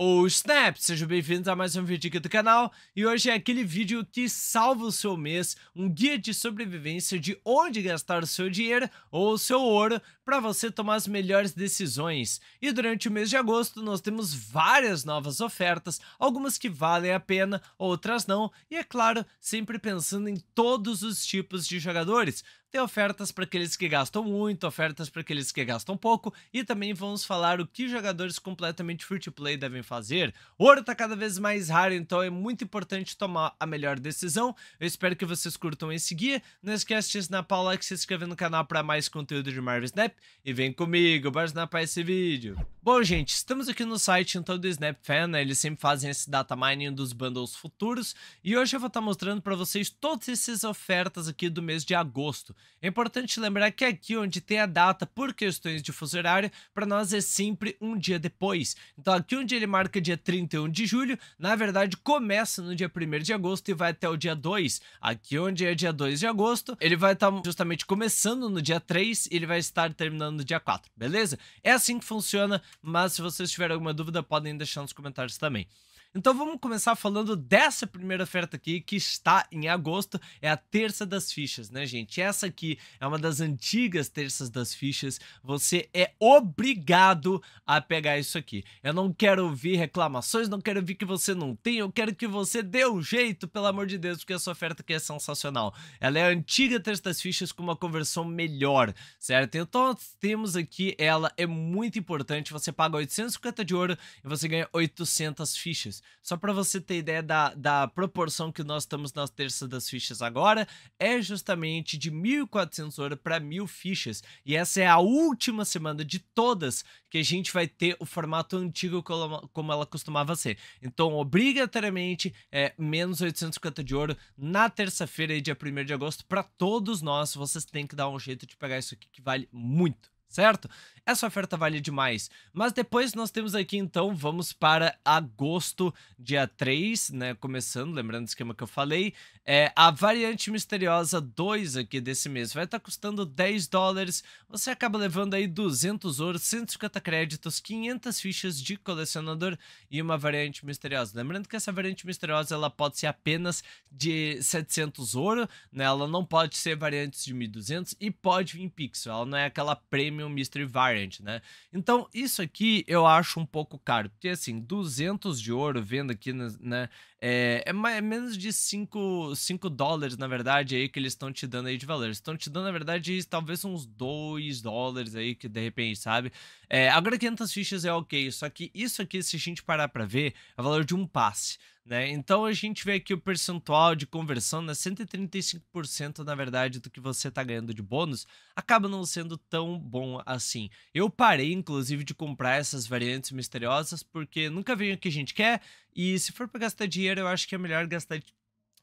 ou Snap, sejam bem-vindos a mais um vídeo aqui do canal e hoje é aquele vídeo que salva o seu mês, um guia de sobrevivência de onde gastar o seu dinheiro ou o seu ouro para você tomar as melhores decisões. E durante o mês de agosto nós temos várias novas ofertas, algumas que valem a pena, outras não, e é claro, sempre pensando em todos os tipos de jogadores, tem ofertas para aqueles que gastam muito, ofertas para aqueles que gastam pouco e também vamos falar o que jogadores completamente free to play devem fazer. O ouro está cada vez mais raro, então é muito importante tomar a melhor decisão. Eu espero que vocês curtam esse guia. Não esquece de ensinar Paula que se inscrever no canal para mais conteúdo de Marvel Snap e vem comigo, bora snapar esse vídeo. Bom, gente, estamos aqui no site então do Snap né? eles sempre fazem esse data mining dos bundles futuros e hoje eu vou estar tá mostrando para vocês todas essas ofertas aqui do mês de agosto. É importante lembrar que aqui onde tem a data por questões de fuso horário, para nós é sempre um dia depois. Então aqui onde ele marca dia 31 de julho, na verdade começa no dia 1 de agosto e vai até o dia 2. Aqui onde é dia 2 de agosto, ele vai estar tá justamente começando no dia 3 e ele vai estar terminando no dia 4, beleza? É assim que funciona, mas se vocês tiverem alguma dúvida podem deixar nos comentários também. Então vamos começar falando dessa primeira oferta aqui, que está em agosto, é a terça das fichas, né, gente? Essa aqui é uma das antigas terças das fichas. Você é obrigado a pegar isso aqui. Eu não quero ouvir reclamações, não quero ouvir que você não tem, eu quero que você dê um jeito, pelo amor de Deus, porque essa oferta aqui é sensacional. Ela é a antiga terça das fichas com uma conversão melhor, certo? Então temos aqui, ela é muito importante, você paga 850 de ouro e você ganha 800 fichas. Só para você ter ideia da, da proporção que nós estamos nas terças das fichas agora, é justamente de 1.400 ouro para 1.000 fichas. E essa é a última semana de todas que a gente vai ter o formato antigo como ela costumava ser. Então, obrigatoriamente, é menos 850 de ouro na terça-feira, dia 1 de agosto, para todos nós. Vocês têm que dar um jeito de pegar isso aqui que vale muito certo? Essa oferta vale demais. Mas depois nós temos aqui, então, vamos para agosto, dia 3, né? Começando, lembrando o esquema que eu falei. É, a variante misteriosa 2 aqui desse mês vai estar tá custando 10 dólares. Você acaba levando aí 200 ouro, 150 créditos, 500 fichas de colecionador e uma variante misteriosa. Lembrando que essa variante misteriosa ela pode ser apenas de 700 ouro, né? Ela não pode ser variantes de 1200 e pode vir pixel. Ela não é aquela prêmio Prime o Mystery Variant, né? Então, isso aqui eu acho um pouco caro, porque assim, 200 de ouro vendo aqui, né? É, é, mais, é menos de 5, 5 dólares, na verdade, aí que eles estão te dando aí de valor. Estão te dando, na verdade, talvez uns 2 dólares aí, que de repente, sabe? É, agora 500 fichas é ok, só que isso aqui, se a gente parar pra ver, é o valor de um passe. Né? Então a gente vê que o percentual de conversão, né, 135% na verdade do que você está ganhando de bônus, acaba não sendo tão bom assim. Eu parei inclusive de comprar essas variantes misteriosas porque nunca vem o que a gente quer e se for para gastar dinheiro, eu acho que é melhor gastar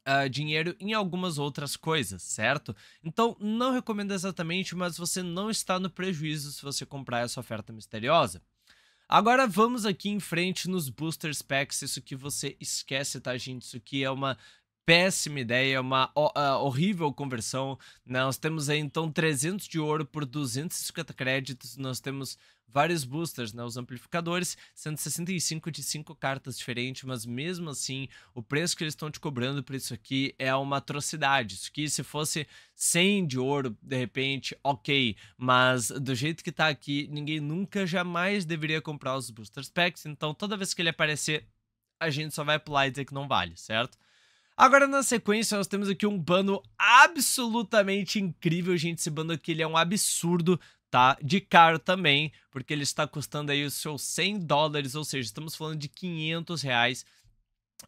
Uh, dinheiro em algumas outras coisas, certo? Então, não recomendo exatamente, mas você não está no prejuízo se você comprar essa oferta misteriosa. Agora vamos aqui em frente nos Boosters Packs, isso que você esquece, tá gente? Isso aqui é uma péssima ideia, é uma uh, horrível conversão. Né? Nós temos aí então 300 de ouro por 250 créditos, nós temos vários boosters, né, os amplificadores, 165 de 5 cartas diferentes, mas mesmo assim, o preço que eles estão te cobrando por isso aqui é uma atrocidade. Isso aqui, se fosse 100 de ouro, de repente, ok, mas do jeito que tá aqui, ninguém nunca jamais deveria comprar os boosters packs, então toda vez que ele aparecer, a gente só vai pular e dizer que não vale, certo? Agora, na sequência, nós temos aqui um bando absolutamente incrível, gente. Esse bando aqui ele é um absurdo, tá? De caro também, porque ele está custando aí os seus 100 dólares, ou seja, estamos falando de 500 reais.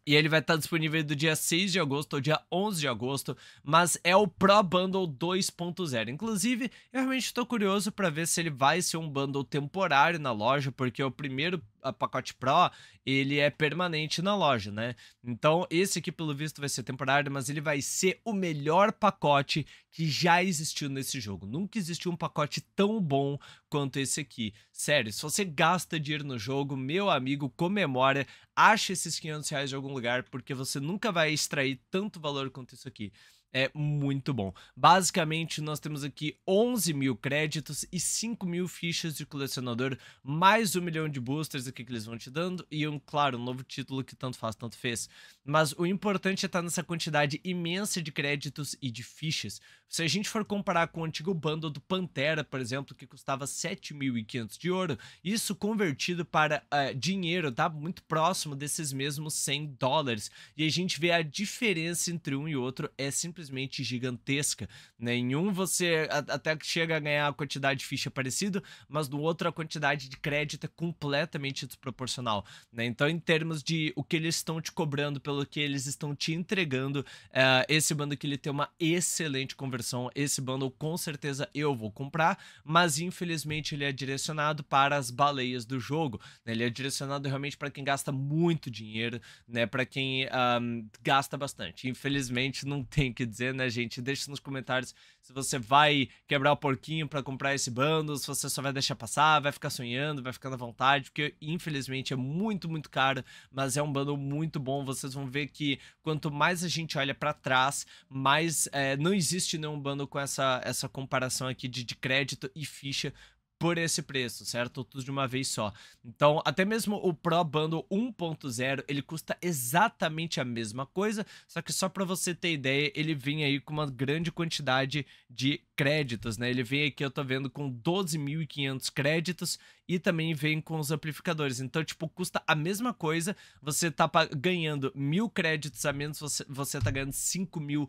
E ele vai estar tá disponível do dia 6 de agosto ao dia 11 de agosto, mas é o Pro Bundle 2.0. Inclusive, eu realmente estou curioso para ver se ele vai ser um bundle temporário na loja, porque é o primeiro a pacote Pro, ele é permanente na loja, né? Então, esse aqui, pelo visto, vai ser temporário, mas ele vai ser o melhor pacote que já existiu nesse jogo. Nunca existiu um pacote tão bom quanto esse aqui. Sério, se você gasta dinheiro no jogo, meu amigo, comemora, acha esses 500 reais de algum lugar, porque você nunca vai extrair tanto valor quanto isso aqui é muito bom. Basicamente, nós temos aqui 11 mil créditos e 5 mil fichas de colecionador, mais um milhão de boosters aqui que eles vão te dando, e um, claro, um novo título que tanto faz, tanto fez. Mas o importante é estar tá nessa quantidade imensa de créditos e de fichas. Se a gente for comparar com o antigo bundle do Pantera, por exemplo, que custava 7.500 de ouro, isso convertido para uh, dinheiro tá muito próximo desses mesmos 100 dólares. E a gente vê a diferença entre um e outro é simplesmente gigantesca. Nenhum né? você até chega a ganhar a quantidade de ficha parecida, mas no outro a quantidade de crédito é completamente desproporcional. Né? Então, em termos de o que eles estão te cobrando pelo pelo que eles estão te entregando. Eh, esse bundle que ele tem uma excelente conversão. Esse bundle com certeza eu vou comprar, mas infelizmente ele é direcionado para as baleias do jogo. Né? Ele é direcionado realmente para quem gasta muito dinheiro, né? Para quem um, ah, gasta bastante. Infelizmente não tem o que dizer, né, gente? Deixa nos comentários se você vai quebrar o porquinho para comprar esse bando, se você só vai deixar passar, vai ficar sonhando, vai ficar na vontade, porque infelizmente é muito, muito caro, mas é um bando muito bom. Vocês vão ver que quanto mais a gente olha para trás, mais é, não existe nenhum bando com essa, essa comparação aqui de, de crédito e ficha, por esse preço, certo? Tudo de uma vez só. Então, até mesmo o Pro Bundle 1.0, ele custa exatamente a mesma coisa, só que só para você ter ideia, ele vem aí com uma grande quantidade de créditos, né? Ele vem aqui, eu tô vendo, com 12.500 créditos e também vem com os amplificadores. Então, tipo, custa a mesma coisa, você tá ganhando mil créditos a menos, você, você tá ganhando 5 mil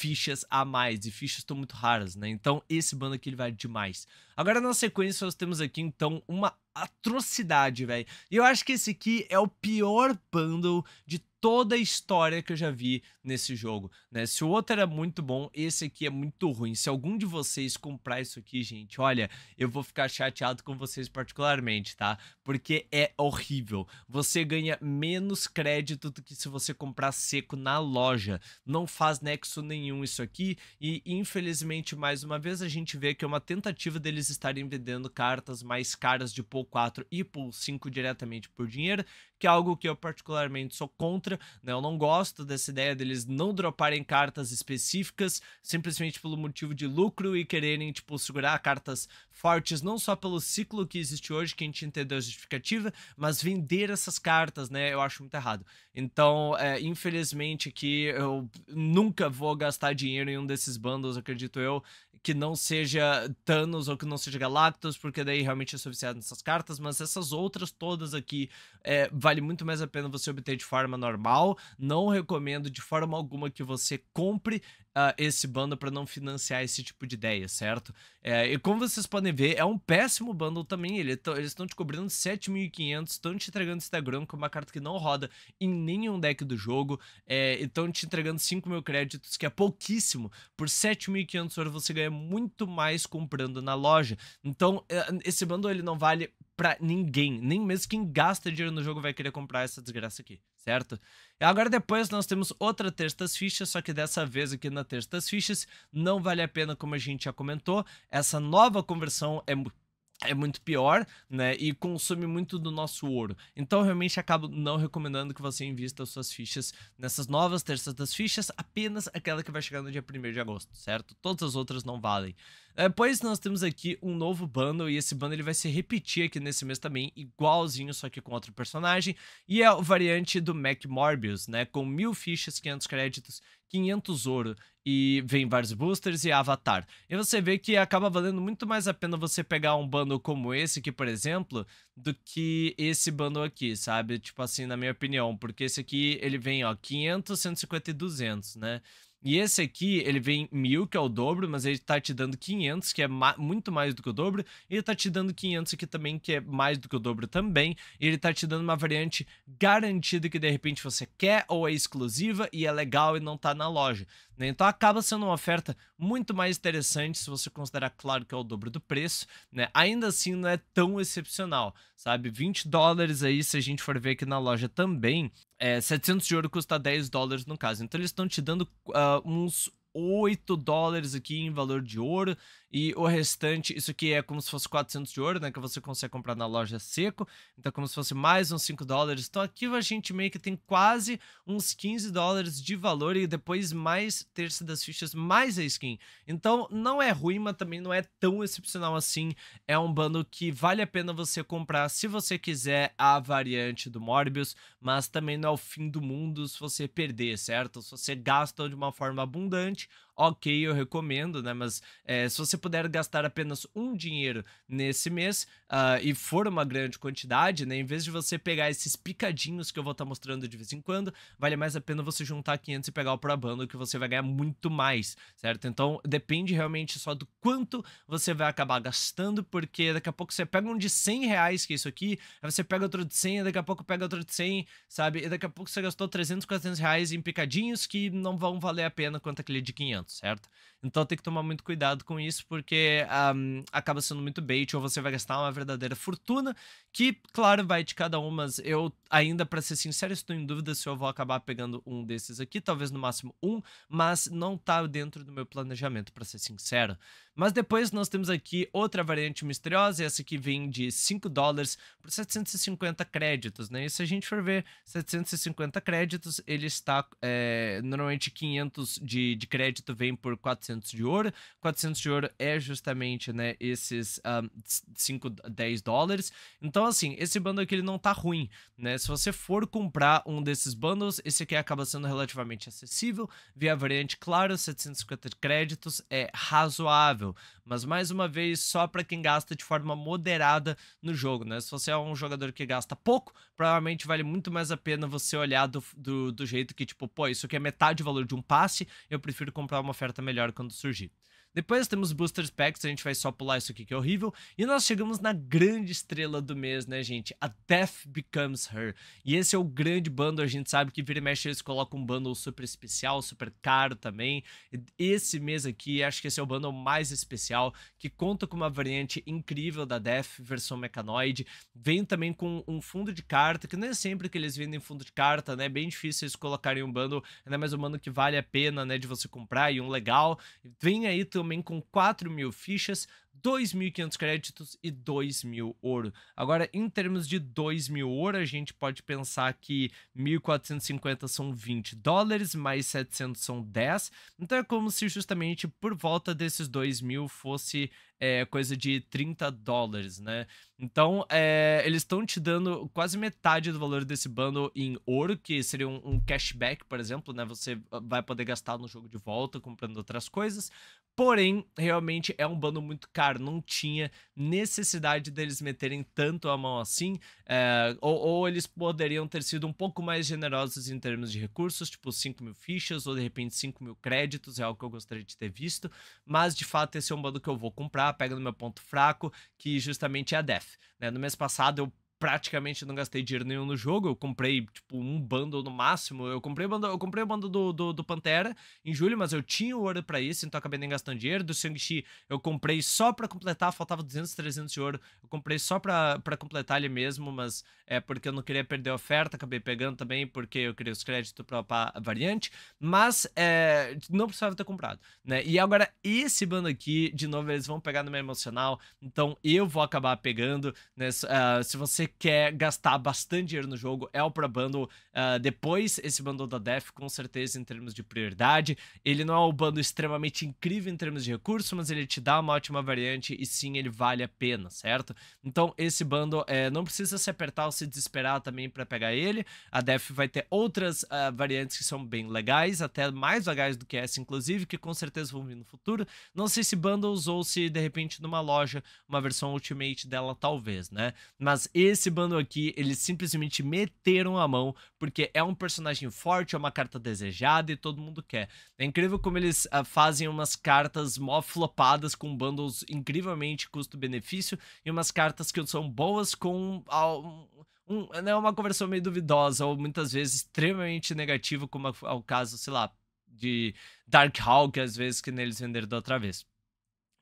fichas a mais, e fichas estão muito raras, né? Então esse bando aqui ele vale demais. Agora na sequência nós temos aqui então uma atrocidade, velho. E eu acho que esse aqui é o pior bundle de toda a história que eu já vi nesse jogo, né? Se o outro era muito bom, esse aqui é muito ruim. Se algum de vocês comprar isso aqui, gente, olha, eu vou ficar chateado com vocês particularmente, tá? Porque é horrível. Você ganha menos crédito do que se você comprar seco na loja. Não faz nexo nenhum isso aqui e infelizmente mais uma vez a gente vê que é uma tentativa deles estarem vendendo cartas mais caras de pouco 4 e Pool 5 diretamente por dinheiro que é algo que eu particularmente sou contra, né? Eu não gosto dessa ideia deles não droparem cartas específicas simplesmente pelo motivo de lucro e quererem, tipo, segurar cartas fortes, não só pelo ciclo que existe hoje, que a gente entendeu a justificativa, mas vender essas cartas, né? Eu acho muito errado. Então, é, infelizmente, aqui eu nunca vou gastar dinheiro em um desses bundles, acredito eu, que não seja Thanos ou que não seja Galactus, porque daí realmente eu sou viciado nessas cartas, mas essas outras todas aqui é, vai vale muito mais a pena você obter de forma normal. Não recomendo de forma alguma que você compre uh, esse bundle para não financiar esse tipo de ideia, certo? É, e como vocês podem ver, é um péssimo bundle também. Ele é eles estão te cobrando 7.500, estão te entregando Instagram com uma carta que não roda em nenhum deck do jogo, é, estão te entregando 5 mil créditos, que é pouquíssimo. Por 7.500 euros você ganha muito mais comprando na loja. Então, é, esse bundle ele não vale pra ninguém. Nem mesmo quem gasta dinheiro no jogo vai querer comprar essa desgraça aqui, certo? E agora depois nós temos outra terça das fichas, só que dessa vez aqui na terça das fichas não vale a pena, como a gente já comentou. Essa nova conversão é é muito pior, né? E consome muito do nosso ouro. Então, realmente, acabo não recomendando que você invista suas fichas nessas novas terças das fichas, apenas aquela que vai chegar no dia 1 de agosto, certo? Todas as outras não valem. Depois é, nós temos aqui um novo bundle e esse bundle ele vai se repetir aqui nesse mês também, igualzinho, só que com outro personagem. E é a variante do Mac Morbius, né? Com mil fichas, 500 créditos 500 ouro e vem vários boosters e avatar. E você vê que acaba valendo muito mais a pena você pegar um bundle como esse aqui, por exemplo, do que esse bundle aqui, sabe? Tipo assim, na minha opinião, porque esse aqui ele vem, ó, 500, 150 e 200, né? E esse aqui, ele vem mil, que é o dobro, mas ele tá te dando 500, que é ma muito mais do que o dobro. Ele tá te dando 500 aqui também, que é mais do que o dobro também. Ele tá te dando uma variante garantida que de repente você quer ou é exclusiva e é legal e não tá na loja. Né? Então acaba sendo uma oferta muito mais interessante se você considerar, claro, que é o dobro do preço, né? Ainda assim, não é tão excepcional, sabe? 20 dólares aí, se a gente for ver aqui na loja também, é, 700 de ouro custa 10 dólares no caso. Então, eles estão te dando uh, uns 8 dólares aqui em valor de ouro e o restante, isso aqui é como se fosse 400 de ouro, né, que você consegue comprar na loja seco, então como se fosse mais uns 5 dólares, então aqui a gente meio que tem quase uns 15 dólares de valor e depois mais terça das fichas, mais a skin, então não é ruim, mas também não é tão excepcional assim, é um bando que vale a pena você comprar se você quiser a variante do Morbius, mas também não é o fim do mundo se você perder, certo? Se você gasta de uma forma abundante, change ok, eu recomendo, né? Mas é, se você puder gastar apenas um dinheiro nesse mês uh, e for uma grande quantidade, né? Em vez de você pegar esses picadinhos que eu vou estar tá mostrando de vez em quando, vale mais a pena você juntar 500 e pegar o Pro Bundle que você vai ganhar muito mais, certo? Então depende realmente só do quanto você vai acabar gastando, porque daqui a pouco você pega um de 100 reais, que é isso aqui, aí você pega outro de 100, daqui a pouco pega outro de 100, sabe? E daqui a pouco você gastou 300, 400 reais em picadinhos que não vão valer a pena quanto aquele de 500 certo? Então tem que tomar muito cuidado com isso, porque um, ah, acaba sendo muito bait, ou você vai gastar uma verdadeira fortuna, que, claro, vai de cada um, mas eu ainda, para ser sincero, estou em dúvida se eu vou acabar pegando um desses aqui, talvez no máximo um, mas não tá dentro do meu planejamento, para ser sincero. Mas depois nós temos aqui outra variante misteriosa, essa que vem de 5 dólares por 750 créditos, né? E se a gente for ver 750 créditos, ele está é, normalmente 500 de, de crédito vem por 400 de ouro. 400 de ouro é justamente, né, esses um, 5, 10 dólares. Então, assim, esse bundle aqui ele não tá ruim, né? Se você for comprar um desses bundles, esse aqui acaba sendo relativamente acessível. Via variante, claro, 750 créditos é razoável mas mais uma vez só para quem gasta de forma moderada no jogo, né? Se você é um jogador que gasta pouco, provavelmente vale muito mais a pena você olhar do, do, do jeito que, tipo, pô, isso aqui é metade do valor de um passe, eu prefiro comprar uma oferta melhor quando surgir. Depois temos Booster Packs, a gente vai só pular isso aqui que é horrível. E nós chegamos na grande estrela do mês, né, gente? A Death Becomes Her. E esse é o grande bundle, a gente sabe que vira e mexe eles colocam um bundle super especial, super caro também. Esse mês aqui, acho que esse é o bundle mais especial, que conta com uma variante incrível da Death, versão mecanoide. Vem também com um fundo de carta, que não é sempre que eles vendem fundo de carta, né? É bem difícil eles colocarem um bundle, ainda mais um bundle que vale a pena, né, de você comprar e um legal. Vem aí também com 4 mil fichas, 2.500 créditos e 2.000 ouro. Agora, em termos de 2.000 ouro, a gente pode pensar que 1.450 são 20 dólares, mais 700 são 10. Então é como se justamente por volta desses 2.000 fosse é, coisa de 30 dólares, né? Então, é, eles estão te dando quase metade do valor desse bundle em ouro, que seria um, um cashback, por exemplo, né? Você ah, vai poder gastar no jogo de volta comprando outras coisas. Porém, realmente é um bundle muito caro cara, não tinha necessidade deles meterem tanto a mão assim, é, ou, ou, eles poderiam ter sido um pouco mais generosos em termos de recursos, tipo 5 mil fichas, ou de repente 5 mil créditos, é algo que eu gostaria de ter visto, mas de fato esse é um bando que eu vou comprar, pega no meu ponto fraco, que justamente é a Def. Né? No mês passado eu praticamente não gastei dinheiro nenhum no jogo. Eu comprei, tipo, um bando no máximo. Eu comprei o bando, eu comprei o bando do, do, do Pantera em julho, mas eu tinha o ouro para isso, então acabei nem gastando dinheiro. Do Shang-Chi eu comprei só para completar, faltava 200, 300 de ouro. Eu comprei só para completar ele mesmo, mas é porque eu não queria perder a oferta, acabei pegando também porque eu queria os créditos pra, variante, mas é, não precisava ter comprado, né? E agora esse bando aqui, de novo, eles vão pegar no meu emocional, então eu vou acabar pegando, né? Uh, se você quer gastar bastante dinheiro no jogo, é o Pro Bundle. Uh, depois, esse Bundle da Def, com certeza, em termos de prioridade. Ele não é um bundle extremamente incrível em termos de recursos, mas ele te dá uma ótima variante e sim, ele vale a pena, certo? Então, esse bundle é, não precisa se apertar ou se desesperar também para pegar ele. A Def vai ter outras uh, variantes que são bem legais, até mais legais do que essa, inclusive, que com certeza vão vir no futuro. Não sei se bundles ou se, de repente, numa loja, uma versão Ultimate dela, talvez, né? Mas esse esse bando aqui, eles simplesmente meteram a mão, porque é um personagem forte, é uma carta desejada e todo mundo quer. É incrível como eles uh, fazem umas cartas mó flopadas com bundles incrivelmente custo-benefício e umas cartas que são boas com uh, um, né, uma conversão meio duvidosa ou muitas vezes extremamente negativa, como é o caso, sei lá, de Dark Hawk, às vezes, que neles venderam da outra vez.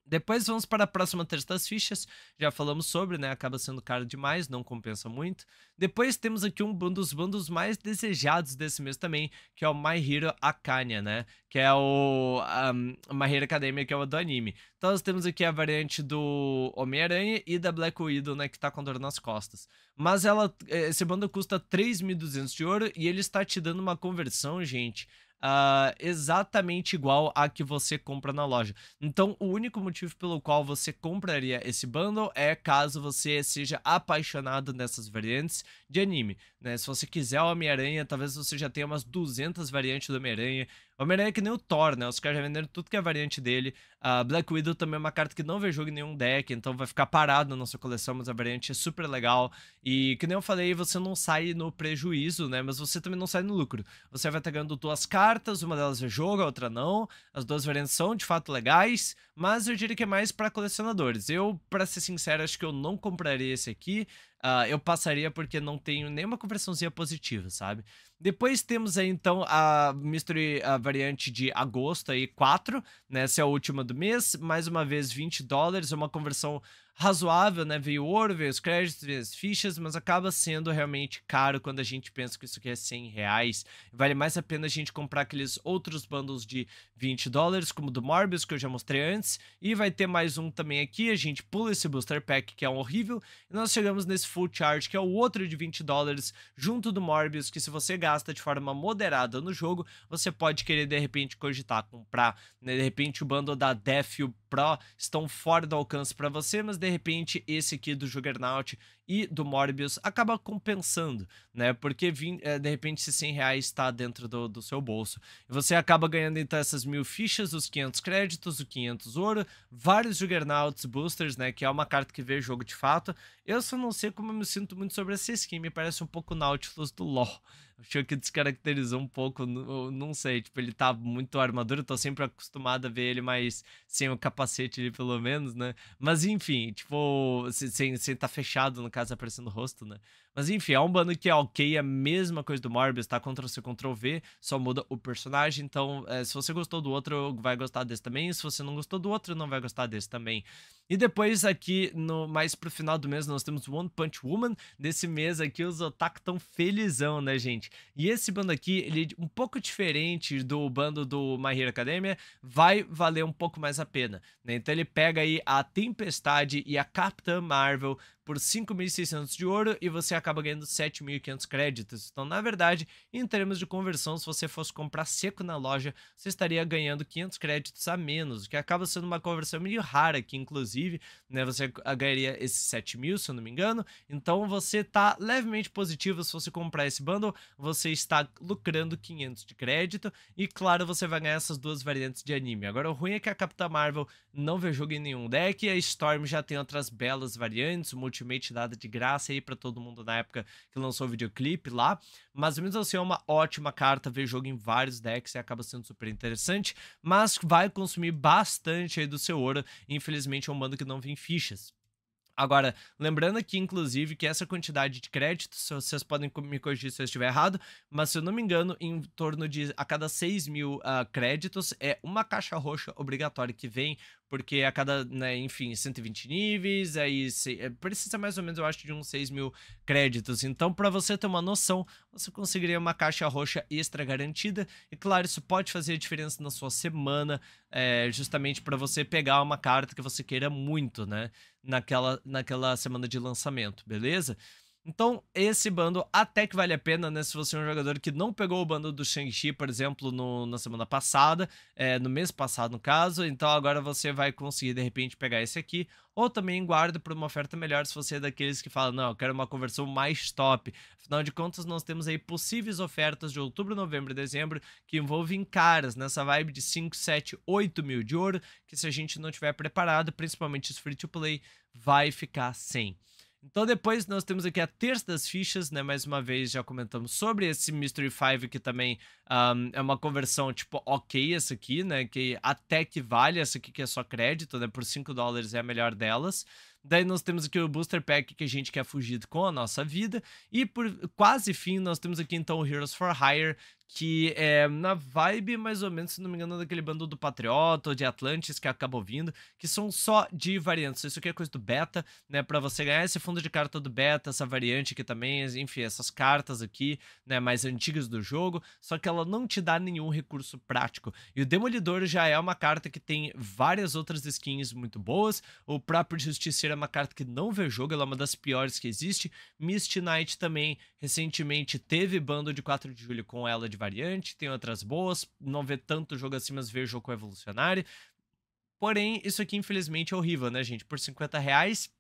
Depois vamos para a próxima terça das fichas, já falamos sobre, né? Acaba sendo caro demais, não compensa muito. Depois temos aqui um dos bandos mais desejados desse mês também, que é o My Hero Akania, né? Que é o um, My Hero Academia, que é o do anime. Então nós temos aqui a variante do Homem-Aranha e da Black Widow, né? Que tá com dor nas costas. Mas ela, esse bando custa 3.200 de ouro e ele está te dando uma conversão, gente, uh, exatamente igual a que você compra na loja. Então, o único motivo pelo qual você compraria esse bundle é caso você seja apaixonado nessas variantes de anime. Né? Se você quiser o Homem-Aranha, talvez você já tenha umas 200 variantes do Homem-Aranha. Homem-Aranha é que nem o Thor, né? Os caras já venderam tudo que é variante dele. A Black Widow também é uma carta que não vejo em nenhum deck, então vai ficar parado na nossa coleção, mas a variante é super legal. E que nem eu falei, você não sai no prejuízo, né? Mas você também não sai no lucro. Você vai estar ganhando duas cartas, uma delas é jogo, a outra não. As duas variantes são de fato legais, mas eu diria que é mais para colecionadores. Eu, para ser sincero, acho que eu não compraria esse aqui. Uh, eu passaria porque não tenho nenhuma conversãozinha positiva, sabe? Depois temos aí, então, a Mystery a variante de agosto aí, 4, né? Essa é a última do mês, mais uma vez 20 dólares, é uma conversão razoável, né? Veio ouro, veio os créditos, veio as fichas, mas acaba sendo realmente caro quando a gente pensa que isso aqui é 100 reais. Vale mais a pena a gente comprar aqueles outros bundles de 20 dólares, como o do Morbius, que eu já mostrei antes. E vai ter mais um também aqui, a gente pula esse Booster Pack, que é um horrível. E nós chegamos nesse Full Charge, que é o outro de 20 dólares, junto do Morbius, que se você gasta de forma moderada no jogo, você pode querer, de repente, cogitar comprar. Né? De repente, o bundle da Death e o Pro estão fora do alcance para você, mas de de repente esse aqui do Juggernaut e do Morbius acaba compensando, né? Porque eh, de repente esses 100 reais está dentro do, do seu bolso. Você acaba ganhando então essas mil fichas, os 500 créditos, os 500 ouro, vários Juggernauts Boosters, né? Que é uma carta que vê jogo de fato. Eu só não sei como eu me sinto muito sobre essa skin, me parece um pouco Nautilus do LoL. Achou que descaracterizou um pouco, não sei, tipo, ele tá muito armadura, eu tô sempre acostumado a ver ele mais sem o capacete ali, pelo menos, né? Mas enfim, tipo, sem, sem tá fechado, no caso, aparecendo o rosto, né? Mas enfim, é um bando que é ok, é a mesma coisa do Morbius, tá? Ctrl-C, Ctrl-V, só muda o personagem, então é, se você gostou do outro, vai gostar desse também, se você não gostou do outro, não vai gostar desse também. E depois aqui, no, mais pro final do mês, nós temos One Punch Woman, nesse mês aqui os otaku tão felizão, né, gente? E esse bando aqui, ele é um pouco diferente do bando do My Hero Academia, vai valer um pouco mais a pena. Né? Então ele pega aí a Tempestade e a Capitã Marvel por 5.600 de ouro e você acaba ganhando 7.500 créditos. Então, na verdade, em termos de conversão, se você fosse comprar seco na loja, você estaria ganhando 500 créditos a menos, o que acaba sendo uma conversão meio rara aqui, inclusive, né? Você ganharia esses 7.000, se eu não me engano. Então, você tá levemente positivo se você comprar esse bundle, você está lucrando 500 de crédito e, claro, você vai ganhar essas duas variantes de anime. Agora, o ruim é que a Capitã Marvel não vê jogo em nenhum deck e a Storm já tem outras belas variantes, multi Ultimate dada de graça aí para todo mundo na época que lançou o videoclipe lá. Mas mesmo assim é uma ótima carta ver jogo em vários decks e acaba sendo super interessante, mas vai consumir bastante aí do seu ouro. Infelizmente é um mando que não vem fichas. Agora, lembrando aqui, inclusive, que essa quantidade de créditos, vocês podem me corrigir se eu estiver errado, mas se eu não me engano, em torno de a cada 6 mil uh, créditos é uma caixa roxa obrigatória que vem porque a cada, né, enfim, 120 níveis, aí se, é, precisa mais ou menos, eu acho, de uns 6 mil créditos. Então, para você ter uma noção, você conseguiria uma caixa roxa extra garantida. E claro, isso pode fazer a diferença na sua semana, é, justamente para você pegar uma carta que você queira muito, né, naquela, naquela semana de lançamento, beleza? Então, esse bando até que vale a pena, né? Se você é um jogador que não pegou o bando do Shang-Chi, por exemplo, no, na semana passada, é, no mês passado, no caso, então agora você vai conseguir, de repente, pegar esse aqui, ou também guarda para uma oferta melhor se você é daqueles que fala, não, eu quero uma conversão mais top. Afinal de contas, nós temos aí possíveis ofertas de outubro, novembro e dezembro que envolvem caras nessa vibe de 5, 7, 8 mil de ouro, que se a gente não tiver preparado, principalmente os free-to-play, vai ficar sem. Então depois nós temos aqui a terça das fichas, né? Mais uma vez já comentamos sobre esse Mystery 5 que também um, é uma conversão tipo ok essa aqui, né? Que até que vale essa aqui que é só crédito, né? Por 5 dólares é a melhor delas. Daí nós temos aqui o Booster Pack que a gente quer fugir com a nossa vida. E por quase fim, nós temos aqui então o Heroes for Hire, que é na vibe, mais ou menos, se não me engano, daquele bando do Patriota ou de Atlantis que acabou vindo, que são só de variantes. Isso aqui é coisa do beta, né? Para você ganhar esse fundo de carta do beta, essa variante aqui também, enfim, essas cartas aqui, né? Mais antigas do jogo, só que ela não te dá nenhum recurso prático. E o Demolidor já é uma carta que tem várias outras skins muito boas. O próprio Justiceiro é uma carta que não vê jogo, ela é uma das piores que existe. Mist Knight também recentemente teve bando de 4 de julho com ela de variante, tem outras boas, não vê tanto jogo assim, mas vê jogo evolucionário. Porém, isso aqui infelizmente é horrível, né, gente? Por 50 reais,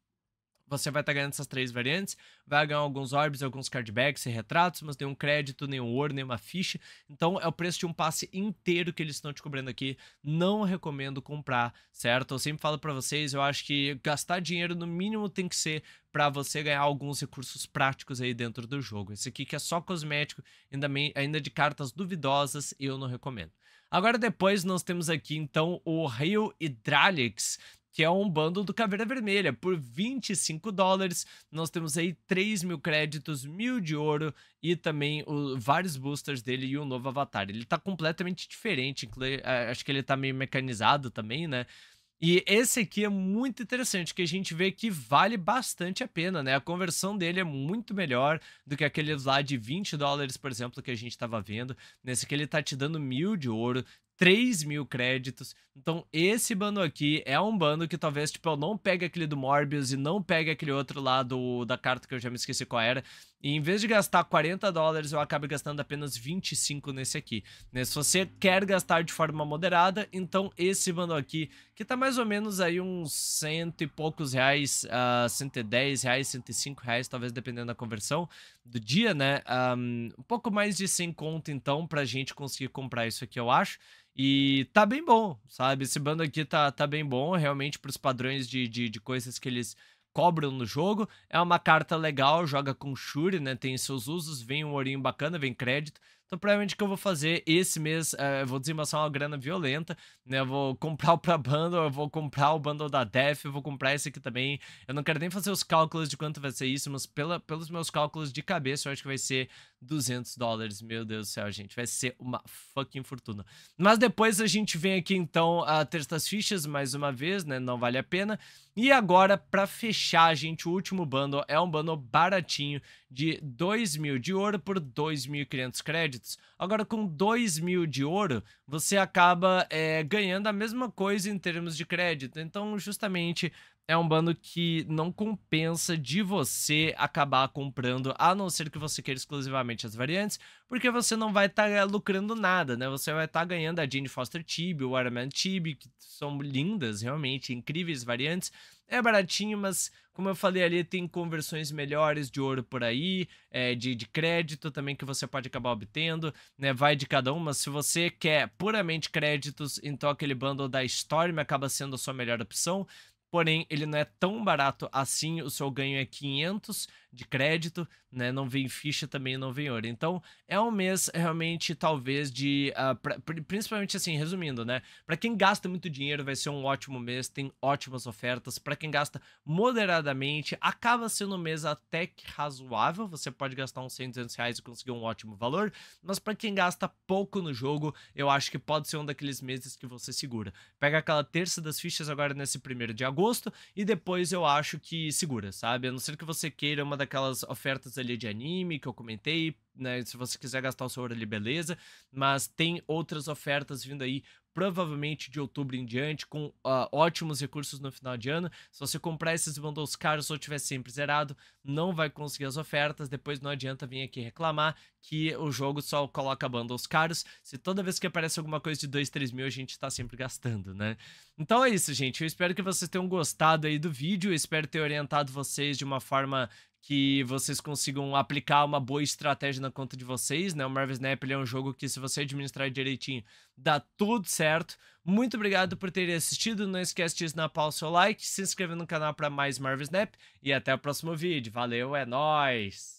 você vai estar tá ganhando essas três variantes, vai ganhar alguns orbs, alguns cardbacks e retratos, mas nenhum crédito, nenhum ouro, nenhuma ficha. Então é o preço de um passe inteiro que eles estão te cobrando aqui. Não recomendo comprar, certo? Eu sempre falo para vocês, eu acho que gastar dinheiro no mínimo tem que ser para você ganhar alguns recursos práticos aí dentro do jogo. Esse aqui que é só cosmético, ainda, ainda de cartas duvidosas, eu não recomendo. Agora depois nós temos aqui então o Rio Hydralix que é um bando do Caveira Vermelha. Por 25 dólares, nós temos aí 3 mil créditos, mil de ouro e também o, vários boosters dele e um novo avatar. Ele tá completamente diferente, é, acho que ele tá meio mecanizado também, né? E esse aqui é muito interessante, que a gente vê que vale bastante a pena, né? A conversão dele é muito melhor do que aqueles lá de 20 dólares, por exemplo, que a gente estava vendo. Nesse aqui ele tá te dando mil de ouro, 3 mil créditos, então, esse bando aqui é um bando que talvez, tipo, eu não pegue aquele do Morbius e não pegue aquele outro lá do, da carta que eu já me esqueci qual era. E em vez de gastar 40 dólares, eu acabo gastando apenas 25 nesse aqui. Né? Se você quer gastar de forma moderada, então esse bando aqui, que tá mais ou menos aí uns cento e poucos reais, uh, ah, 110 reais, 105 reais, talvez dependendo da conversão do dia, né? Um, um pouco mais de 100 conto, então, pra gente conseguir comprar isso aqui, eu acho. E tá bem bom, sabe? sabe? Esse bando aqui tá, tá bem bom, realmente, pros padrões de, de, de coisas que eles cobram no jogo. É uma carta legal, joga com Shuri, né? Tem seus usos, vem um ourinho bacana, vem crédito. Então, provavelmente que eu vou fazer esse mês, eh, vou desembolsar uma grana violenta, né? Eu vou comprar o pra bundle, eu vou comprar o bundle da Def, eu vou comprar esse aqui também. Eu não quero nem fazer os cálculos de quanto vai ser isso, mas pela, pelos meus cálculos de cabeça, eu acho que vai ser 200 dólares. Meu Deus do céu, gente, vai ser uma fucking fortuna. Mas depois a gente vem aqui então a ter estas fichas mais uma vez, né? Não vale a pena. E agora, para fechar, gente, o último bundle é um bundle baratinho de 2 mil de ouro por 2.500 créditos. Agora, com 2 mil de ouro, você acaba é, ganhando a mesma coisa em termos de crédito. Então, justamente é um bando que não compensa de você acabar comprando, a não ser que você queira exclusivamente as variantes, porque você não vai estar tá eh, lucrando nada, né? Você vai estar tá ganhando a Jane Foster Tibby, o Iron Tibby, que são lindas, realmente, incríveis variantes. É baratinho, mas como eu falei ali, tem conversões melhores de ouro por aí, é, de, de crédito também que você pode acabar obtendo, né? Vai de cada uma. Se você quer puramente créditos, então aquele bundle da Storm acaba sendo a sua melhor opção. Porém, ele não é tão barato assim, o seu ganho é 500 de crédito, né? Não vem ficha também, não vem ouro. Então, é um mês realmente, talvez, de. Uh, pra, principalmente assim, resumindo, né? Para quem gasta muito dinheiro, vai ser um ótimo mês, tem ótimas ofertas. Para quem gasta moderadamente, acaba sendo um mês até que razoável. Você pode gastar uns 100, 200 reais e conseguir um ótimo valor. Mas para quem gasta pouco no jogo, eu acho que pode ser um daqueles meses que você segura. Pega aquela terça das fichas agora nesse primeiro de agosto e depois eu acho que segura, sabe? A não ser que você queira uma daquelas ofertas ali de anime que eu comentei, né? Se você quiser gastar o seu ouro ali, beleza. Mas tem outras ofertas vindo aí, provavelmente de outubro em diante, com uh, ótimos recursos no final de ano. Se você comprar esses bundles caros ou tiver sempre zerado, não vai conseguir as ofertas. Depois não adianta vir aqui reclamar que o jogo só coloca bundles caros. Se toda vez que aparece alguma coisa de 2, 3 mil, a gente tá sempre gastando, né? Então é isso, gente. Eu espero que vocês tenham gostado aí do vídeo. Eu espero ter orientado vocês de uma forma que vocês consigam aplicar uma boa estratégia na conta de vocês, né? O Marvel Snap é um jogo que, se você administrar direitinho, dá tudo certo. Muito obrigado por terem assistido. Não esquece de snapar o seu like, se inscrever no canal para mais Marvel Snap e até o próximo vídeo. Valeu, é nóis!